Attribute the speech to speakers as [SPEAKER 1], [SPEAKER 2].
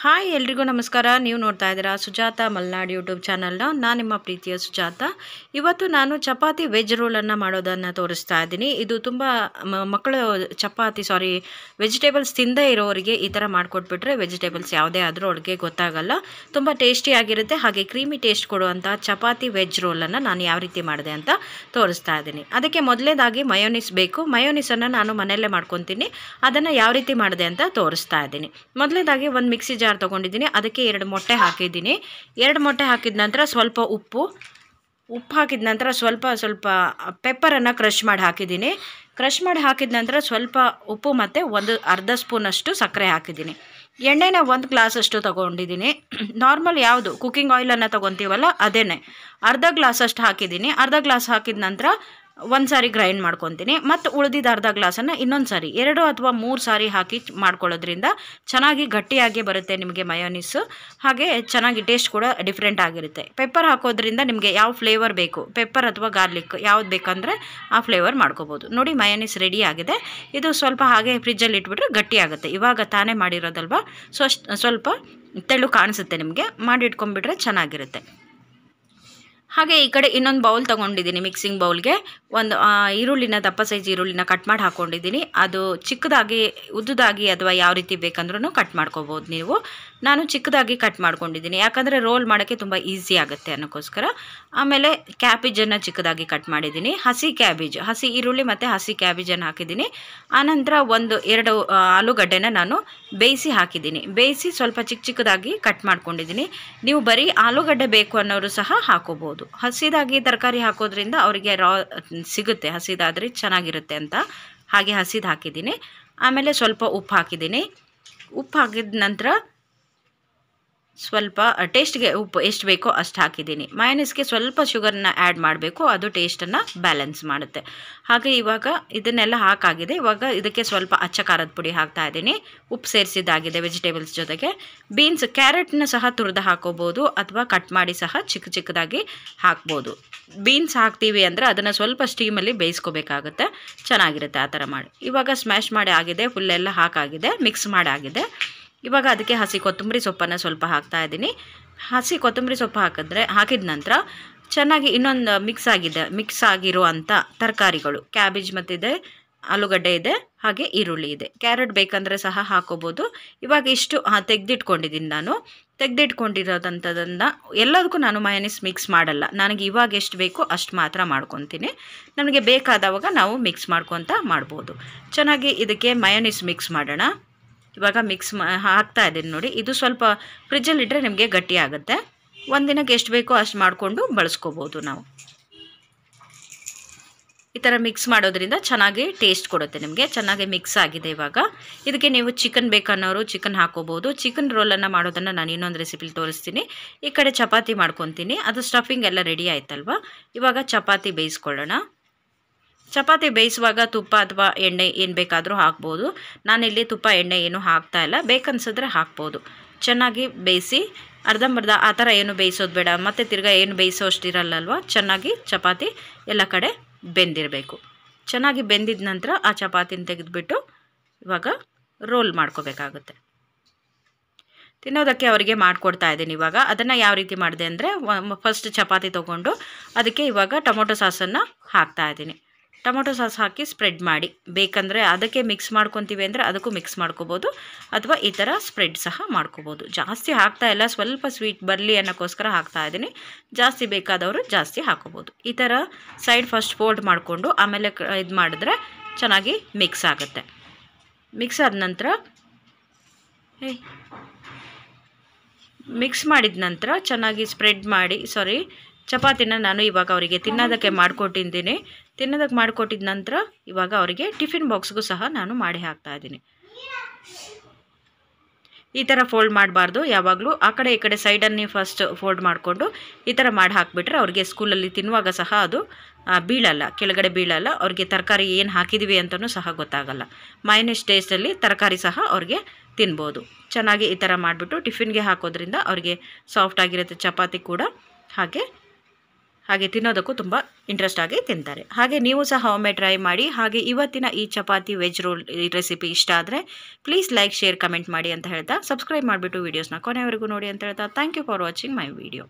[SPEAKER 1] hi ಎಲ್ರಿಗೂ ನಮಸ್ಕಾರ ನೀವು ನೋಡ್ತಾ ಇದ್ದೀರಾ ಸುಜಾತ ಮಲ್ನಾಡ್ ಯೂಟ್ಯೂಬ್ ಚಾನಲ್ನ ನಾನು ನಿಮ್ಮ ಪ್ರೀತಿಯ ಸುಜಾತ ಇವತ್ತು ನಾನು ಚಪಾತಿ ವೆಜ್ ರೋಲನ್ನು ಮಾಡೋದನ್ನು ತೋರಿಸ್ತಾ ಇದ್ದೀನಿ ಇದು ತುಂಬ ಮಕ್ಕಳು ಚಪಾತಿ ಸಾರಿ ವೆಜಿಟೇಬಲ್ಸ್ ತಿಂದೇ ಇರೋರಿಗೆ ಈ ಥರ ಮಾಡಿಕೊಟ್ಬಿಟ್ರೆ ವೆಜಿಟೇಬಲ್ಸ್ ಯಾವುದೇ ಆದರೂ ಅವ್ರಿಗೆ ಗೊತ್ತಾಗಲ್ಲ ತುಂಬ ಟೇಸ್ಟಿಯಾಗಿರುತ್ತೆ ಹಾಗೆ ಕ್ರೀಮಿ ಟೇಸ್ಟ್ ಕೊಡುವಂಥ ಚಪಾತಿ ವೆಜ್ ರೋಲನ್ನು ನಾನು ಯಾವ ರೀತಿ ಮಾಡಿದೆ ಅಂತ ತೋರಿಸ್ತಾ ಇದ್ದೀನಿ ಅದಕ್ಕೆ ಮೊದಲನೇದಾಗಿ ಮಯೋನಿಸ್ ಬೇಕು ಮಯೋನಿಸನ್ನು ನಾನು ಮನೆಯಲ್ಲೇ ಮಾಡ್ಕೊತೀನಿ ಅದನ್ನು ಯಾವ ರೀತಿ ಮಾಡಿದೆ ಅಂತ ತೋರಿಸ್ತಾ ಇದ್ದೀನಿ ಮೊದಲನೇದಾಗಿ ಒಂದು ಮಿಕ್ಸಿ ಜಾರ್ ತೊಗೊಂಡಿದ್ದೀನಿ ಅದಕ್ಕೆ ಎರಡು ಮೊಟ್ಟೆ ಹಾಕಿದ್ದೀನಿ ಎರಡು ಮೊಟ್ಟೆ ಹಾಕಿದ ನಂತರ ಸ್ವಲ್ಪ ಉಪ್ಪು ಉಪ್ಪು ಹಾಕಿದ ನಂತರ ಸ್ವಲ್ಪ ಸ್ವಲ್ಪ ಪೆಪ್ಪರನ್ನು ಕ್ರಷ್ ಮಾಡಿ ಹಾಕಿದ್ದೀನಿ ಕ್ರಷ್ ಮಾಡಿ ಹಾಕಿದ ನಂತರ ಸ್ವಲ್ಪ ಉಪ್ಪು ಮತ್ತು ಒಂದು ಅರ್ಧ ಸ್ಪೂನಷ್ಟು ಸಕ್ಕರೆ ಹಾಕಿದ್ದೀನಿ ಎಣ್ಣೆನ ಒಂದು ಗ್ಲಾಸಷ್ಟು ತೊಗೊಂಡಿದ್ದೀನಿ ನಾರ್ಮಲ್ ಯಾವುದು ಕುಕ್ಕಿಂಗ್ ಆಯಿಲನ್ನು ತೊಗೊತೀವಲ್ಲ ಅದೇನೆ ಅರ್ಧ ಗ್ಲಾಸಷ್ಟು ಹಾಕಿದ್ದೀನಿ ಅರ್ಧ ಗ್ಲಾಸ್ ಹಾಕಿದ ನಂತರ ಒಂದು ಸಾರಿ ಗ್ರೈಂಡ್ ಮಾಡ್ಕೊತೀನಿ ಮತ್ತು ಉಳಿದಿದ್ದ ಅರ್ಧ ಗ್ಲಾಸನ್ನು ಇನ್ನೊಂದು ಸಾರಿ ಎರಡು ಅಥವಾ ಮೂರು ಸಾರಿ ಹಾಕಿ ಮಾಡ್ಕೊಳ್ಳೋದ್ರಿಂದ ಚೆನ್ನಾಗಿ ಗಟ್ಟಿಯಾಗಿ ಬರುತ್ತೆ ನಿಮಗೆ ಮಯೋನೀಸು ಹಾಗೆ ಚೆನ್ನಾಗಿ ಟೇಸ್ಟ್ ಕೂಡ ಡಿಫ್ರೆಂಟ್ ಆಗಿರುತ್ತೆ ಪೆಪ್ಪರ್ ಹಾಕೋದ್ರಿಂದ ನಿಮಗೆ ಯಾವ ಫ್ಲೇವರ್ ಬೇಕು ಪೆಪ್ಪರ್ ಅಥವಾ ಗಾರ್ಲಿಕ್ ಯಾವ್ದು ಬೇಕಂದರೆ ಆ ಫ್ಲೇವರ್ ಮಾಡ್ಕೋಬೋದು ನೋಡಿ ಮಯೋನೀಸ್ ರೆಡಿ ಆಗಿದೆ ಇದು ಸ್ವಲ್ಪ ಹಾಗೆ ಫ್ರಿಜ್ಜಲ್ಲಿ ಇಟ್ಬಿಟ್ರೆ ಗಟ್ಟಿ ಆಗುತ್ತೆ ಇವಾಗ ತಾನೇ ಮಾಡಿರೋದಲ್ವ ಸೊ ಸ್ವಲ್ಪ ತೆಳು ಕಾಣಿಸುತ್ತೆ ನಿಮಗೆ ಮಾಡಿಟ್ಕೊಂಡ್ಬಿಟ್ರೆ ಚೆನ್ನಾಗಿರುತ್ತೆ ಹಾಗೆ ಈ ಕಡೆ ಇನ್ನೊಂದು ಬೌಲ್ ತೊಗೊಂಡಿದ್ದೀನಿ ಮಿಕ್ಸಿಂಗ್ ಬೌಲ್ಗೆ ಒಂದು ಈರುಳ್ಳಿನ ದಪ್ಪ ಸೈಜ್ ಈರುಳ್ಳಿನ ಕಟ್ ಮಾಡಿ ಹಾಕ್ಕೊಂಡಿದ್ದೀನಿ ಅದು ಚಿಕ್ಕದಾಗಿ ಉದ್ದದಾಗಿ ಅಥವಾ ಯಾವ ರೀತಿ ಬೇಕಂದ್ರೂ ಕಟ್ ಮಾಡ್ಕೋಬೋದು ನೀವು ನಾನು ಚಿಕ್ಕದಾಗಿ ಕಟ್ ಮಾಡ್ಕೊಂಡಿದ್ದೀನಿ ಯಾಕಂದರೆ ರೋಲ್ ಮಾಡೋಕ್ಕೆ ತುಂಬ ಈಸಿ ಆಗುತ್ತೆ ಅನ್ನೋಕ್ಕೋಸ್ಕರ ಆಮೇಲೆ ಕ್ಯಾಬೇಜನ್ನು ಚಿಕ್ಕದಾಗಿ ಕಟ್ ಮಾಡಿದ್ದೀನಿ ಹಸಿ ಕ್ಯಾಬೇಜ್ ಹಸಿ ಈರುಳ್ಳಿ ಮತ್ತು ಹಸಿ ಕ್ಯಾಬೇಜನ್ನು ಹಾಕಿದ್ದೀನಿ ಆನಂತರ ಒಂದು ಎರಡು ಆಲೂಗಡ್ಡೆನ ನಾನು ಬೇಯಿಸಿ ಹಾಕಿದ್ದೀನಿ ಬೇಯಿಸಿ ಸ್ವಲ್ಪ ಚಿಕ್ಕ ಚಿಕ್ಕದಾಗಿ ಕಟ್ ಮಾಡ್ಕೊಂಡಿದ್ದೀನಿ ನೀವು ಬರೀ ಆಲೂಗಡ್ಡೆ ಬೇಕು ಅನ್ನೋರು ಸಹ ಹಾಕೋಬೋದು ಹಸಿದಾಗಿ ತರಕಾರಿ ಹಾಕೋದ್ರಿಂದ ಅವರಿಗೆ ರಾ ಸಿಗುತ್ತೆ ಹಸಿದಾದರೆ ಚೆನ್ನಾಗಿರುತ್ತೆ ಅಂತ ಹಾಗೆ ಹಸಿದು ಹಾಕಿದ್ದೀನಿ ಆಮೇಲೆ ಸ್ವಲ್ಪ ಉಪ್ಪು ಹಾಕಿದ್ದೀನಿ ಉಪ್ಪು ಹಾಕಿದ ನಂತರ ಸ್ವಲ್ಪ ಟೇಸ್ಟ್ಗೆ ಉಪ್ಪು ಎಷ್ಟು ಬೇಕೋ ಅಷ್ಟು ಹಾಕಿದ್ದೀನಿ ಮೈನಸ್ಗೆ ಸ್ವಲ್ಪ ಶುಗರ್ನ ಆ್ಯಡ್ ಮಾಡಬೇಕು ಅದು ಟೇಸ್ಟನ್ನು ಬ್ಯಾಲೆನ್ಸ್ ಮಾಡುತ್ತೆ ಹಾಗೆ ಇವಾಗ ಇದನ್ನೆಲ್ಲ ಹಾಕಾಗಿದೆ ಇವಾಗ ಇದಕ್ಕೆ ಸ್ವಲ್ಪ ಅಚ್ಚ ಖಾರದ ಪುಡಿ ಹಾಕ್ತಾ ಇದ್ದೀನಿ ಉಪ್ಪು ಸೇರಿಸಿದ್ದಾಗಿದೆ ವೆಜಿಟೇಬಲ್ಸ್ ಜೊತೆಗೆ ಬೀನ್ಸ್ ಕ್ಯಾರೆಟ್ನ ಸಹ ತುರಿದು ಹಾಕೋಬೋದು ಅಥವಾ ಕಟ್ ಮಾಡಿ ಸಹ ಚಿಕ್ಕ ಚಿಕ್ಕದಾಗಿ ಹಾಕ್ಬೋದು ಬೀನ್ಸ್ ಹಾಕ್ತೀವಿ ಅಂದರೆ ಅದನ್ನು ಸ್ವಲ್ಪ ಸ್ಟೀಮಲ್ಲಿ ಬೇಯಿಸ್ಕೋಬೇಕಾಗುತ್ತೆ ಚೆನ್ನಾಗಿರುತ್ತೆ ಆ ಥರ ಮಾಡಿ ಇವಾಗ ಸ್ಮ್ಯಾಶ್ ಮಾಡಿ ಆಗಿದೆ ಫುಲ್ಲೆಲ್ಲ ಹಾಕಾಗಿದೆ ಮಿಕ್ಸ್ ಮಾಡಾಗಿದೆ ಇವಾಗ ಅದಕ್ಕೆ ಹಸಿ ಕೊತ್ತಂಬರಿ ಸೊಪ್ಪನ್ನು ಸ್ವಲ್ಪ ಹಾಕ್ತಾ ಇದ್ದೀನಿ ಹಸಿ ಕೊತ್ತಂಬರಿ ಸೊಪ್ಪು ಹಾಕಿದ್ರೆ ಹಾಕಿದ ನಂತರ ಚೆನ್ನಾಗಿ ಇನ್ನೊಂದು ಮಿಕ್ಸ್ ಆಗಿದೆ ಮಿಕ್ಸ್ ಅಂಥ ತರಕಾರಿಗಳು ಕ್ಯಾಬೇಜ್ ಮತ್ತಿದೆ ಆಲೂಗಡ್ಡೆ ಇದೆ ಹಾಗೆ ಈರುಳ್ಳಿ ಇದೆ ಕ್ಯಾರೆಟ್ ಬೇಕಂದರೆ ಸಹ ಹಾಕೋಬೋದು ಇವಾಗ ಇಷ್ಟು ತೆಗೆದಿಟ್ಕೊಂಡಿದ್ದೀನಿ ನಾನು ತೆಗೆದಿಟ್ಕೊಂಡಿರೋದಂಥದನ್ನು ಎಲ್ಲದಕ್ಕೂ ನಾನು ಮಯನೀಸ್ ಮಿಕ್ಸ್ ಮಾಡಲ್ಲ ನನಗೆ ಇವಾಗ ಎಷ್ಟು ಬೇಕೋ ಅಷ್ಟು ಮಾತ್ರ ಮಾಡ್ಕೊತೀನಿ ನಮಗೆ ಬೇಕಾದವಾಗ ನಾವು ಮಿಕ್ಸ್ ಮಾಡ್ಕೊತ ಮಾಡ್ಬೋದು ಚೆನ್ನಾಗಿ ಇದಕ್ಕೆ ಮಯನೀಸ್ ಮಿಕ್ಸ್ ಮಾಡೋಣ ಇವಾಗ ಮಿಕ್ಸ್ ಹಾಕ್ತಾ ಇದ್ದೀನಿ ನೋಡಿ ಇದು ಸ್ವಲ್ಪ ಫ್ರಿಜ್ಜಲ್ಲಿ ಇಟ್ಟರೆ ನಿಮಗೆ ಗಟ್ಟಿ ಆಗುತ್ತೆ ಒಂದಿನಕ್ಕೆ ಎಷ್ಟು ಬೇಕೋ ಅಷ್ಟು ಮಾಡಿಕೊಂಡು ಬಳಸ್ಕೋಬೋದು ನಾವು ಈ ಥರ ಮಿಕ್ಸ್ ಮಾಡೋದ್ರಿಂದ ಚೆನ್ನಾಗಿ ಟೇಸ್ಟ್ ಕೊಡುತ್ತೆ ನಿಮಗೆ ಚೆನ್ನಾಗಿ ಮಿಕ್ಸ್ ಆಗಿದೆ ಇವಾಗ ಇದಕ್ಕೆ ನೀವು ಚಿಕನ್ ಬೇಕನ್ನೋರು ಚಿಕನ್ ಹಾಕೋಬೋದು ಚಿಕನ್ ರೋಲನ್ನು ಮಾಡೋದನ್ನು ನಾನು ಇನ್ನೊಂದು ರೆಸಿಪಿಲಿ ತೋರಿಸ್ತೀನಿ ಈ ಕಡೆ ಚಪಾತಿ ಮಾಡ್ಕೊತೀನಿ ಅದು ಸ್ಟಫಿಂಗ್ ಎಲ್ಲ ರೆಡಿ ಆಯ್ತಲ್ವ ಇವಾಗ ಚಪಾತಿ ಬೇಯಿಸ್ಕೊಳ್ಳೋಣ ಚಪಾತಿ ಬೇಯಿಸುವಾಗ ತುಪ್ಪ ಅಥವಾ ಎಣ್ಣೆ ಏನು ಬೇಕಾದರೂ ಹಾಕ್ಬೋದು ನಾನಿಲ್ಲಿ ತುಪ್ಪ ಎಣ್ಣೆ ಏನು ಹಾಕ್ತಾ ಇಲ್ಲ ಬೇಕನ್ಸಿದ್ರೆ ಹಾಕ್ಬೋದು ಚೆನ್ನಾಗಿ ಬೇಯಿಸಿ ಅರ್ಧಂಬರ್ಧ ಆ ಥರ ಏನು ಬೇಯಿಸೋದು ಬೇಡ ಮತ್ತು ತಿರ್ಗಾ ಏನು ಬೇಯಿಸೋ ಅಷ್ಟಿರಲ್ಲಲ್ವ ಚೆನ್ನಾಗಿ ಚಪಾತಿ ಎಲ್ಲ ಕಡೆ ಬೆಂದಿರಬೇಕು ಚೆನ್ನಾಗಿ ಬೆಂದಿದ ನಂತರ ಆ ಚಪಾತಿನ ತೆಗೆದುಬಿಟ್ಟು ಇವಾಗ ರೋಲ್ ಮಾಡ್ಕೋಬೇಕಾಗುತ್ತೆ ತಿನ್ನೋದಕ್ಕೆ ಅವರಿಗೆ ಮಾಡಿಕೊಡ್ತಾ ಇದ್ದೀನಿ ಇವಾಗ ಅದನ್ನು ಯಾವ ರೀತಿ ಮಾಡಿದೆ ಅಂದರೆ ಫಸ್ಟ್ ಚಪಾತಿ ತೊಗೊಂಡು ಅದಕ್ಕೆ ಇವಾಗ ಟೊಮೊಟೊ ಸಾಸನ್ನು ಹಾಕ್ತಾ ಇದ್ದೀನಿ ಟೊಮೊಟೊ ಸಾಸ್ ಹಾಕಿ ಸ್ಪ್ರೆಡ್ ಮಾಡಿ ಬೇಕಂದರೆ ಅದಕ್ಕೆ ಮಿಕ್ಸ್ ಮಾಡ್ಕೊತೀವಿ ಅಂದರೆ ಅದಕ್ಕೂ ಮಿಕ್ಸ್ ಮಾಡ್ಕೋಬೋದು ಅಥವಾ ಈ ಥರ ಸ್ಪ್ರೆಡ್ ಸಹ ಮಾಡ್ಕೋಬೋದು ಜಾಸ್ತಿ ಹಾಕ್ತಾ ಇಲ್ಲ ಸ್ವಲ್ಪ ಸ್ವೀಟ್ ಬರಲಿ ಅನ್ನೋಕ್ಕೋಸ್ಕರ ಹಾಕ್ತಾ ಇದ್ದೀನಿ ಜಾಸ್ತಿ ಬೇಕಾದವರು ಜಾಸ್ತಿ ಹಾಕೋಬೋದು ಈ ಥರ ಸೈಡ್ ಫಸ್ಟ್ ಫೋಲ್ಡ್ ಮಾಡಿಕೊಂಡು ಆಮೇಲೆ ಇದು ಮಾಡಿದ್ರೆ ಚೆನ್ನಾಗಿ ಮಿಕ್ಸ್ ಆಗುತ್ತೆ ಮಿಕ್ಸ್ ಆದ ನಂತರ ಮಿಕ್ಸ್ ಮಾಡಿದ ನಂತರ ಚೆನ್ನಾಗಿ ಸ್ಪ್ರೆಡ್ ಮಾಡಿ ಸಾರಿ ಚಪಾತಿನ ನಾನು ಇವಾಗ ಅವರಿಗೆ ತಿನ್ನೋದಕ್ಕೆ ಮಾಡಿಕೊಟ್ಟಿದ್ದೀನಿ ತಿನ್ನೋದಕ್ಕೆ ಮಾಡಿಕೊಟ್ಟಿದ ನಂತರ ಇವಾಗ ಅವರಿಗೆ ಟಿಫಿನ್ ಬಾಕ್ಸ್ಗೂ ಸಹ ನಾನು ಮಾಡಿ ಹಾಕ್ತಾ ಇದ್ದೀನಿ ಈ ಥರ ಫೋಲ್ಡ್ ಮಾಡಬಾರ್ದು ಯಾವಾಗಲೂ ಆ ಕಡೆ ಈ ಕಡೆ ಸೈಡನ್ನು ಫಸ್ಟ್ ಫೋಲ್ಡ್ ಮಾಡಿಕೊಂಡು ಈ ಥರ ಮಾಡಿ ಹಾಕಿಬಿಟ್ರೆ ಅವ್ರಿಗೆ ಸ್ಕೂಲಲ್ಲಿ ತಿನ್ನುವಾಗ ಸಹ ಅದು ಬೀಳಲ್ಲ ಕೆಳಗಡೆ ಬೀಳಲ್ಲ ಅವ್ರಿಗೆ ತರಕಾರಿ ಏನು ಹಾಕಿದ್ದೀವಿ ಅಂತಲೂ ಸಹ ಗೊತ್ತಾಗಲ್ಲ ಮೈನಸ್ ಟೇಸ್ಟಲ್ಲಿ ತರಕಾರಿ ಸಹ ಅವ್ರಿಗೆ ತಿನ್ಬೋದು ಚೆನ್ನಾಗಿ ಈ ಥರ ಮಾಡಿಬಿಟ್ಟು ಟಿಫಿನ್ಗೆ ಹಾಕೋದ್ರಿಂದ ಅವ್ರಿಗೆ ಸಾಫ್ಟ್ ಆಗಿರುತ್ತೆ ಚಪಾತಿ ಕೂಡ ಹಾಗೆ ಹಾಗೆ ತಿನ್ನೋದಕ್ಕೂ ತುಂಬ ಇಂಟ್ರೆಸ್ಟ್ ಆಗಿ ತಿಂತಾರೆ ಹಾಗೆ ನೀವು ಸಹ ಒಮ್ಮೆ ಟ್ರೈ ಮಾಡಿ ಹಾಗೆ ಇವತ್ತಿನ ಈ ಚಪಾತಿ ವೆಜ್ ರೋಲ್ ಈ ರೆಸಿಪಿ ಇಷ್ಟ ಆದರೆ ಪ್ಲೀಸ್ ಲೈಕ್ ಶೇರ್ ಕಮೆಂಟ್ ಮಾಡಿ ಅಂತ ಹೇಳ್ತಾ ಸಬ್ಸ್ಕ್ರೈಬ್ ಮಾಡಿಬಿಟ್ಟು ವೀಡಿಯೋಸ್ನ ಕೊನೆವರೆಗೂ ನೋಡಿ ಅಂತ ಹೇಳ್ತಾ thank you for watching my video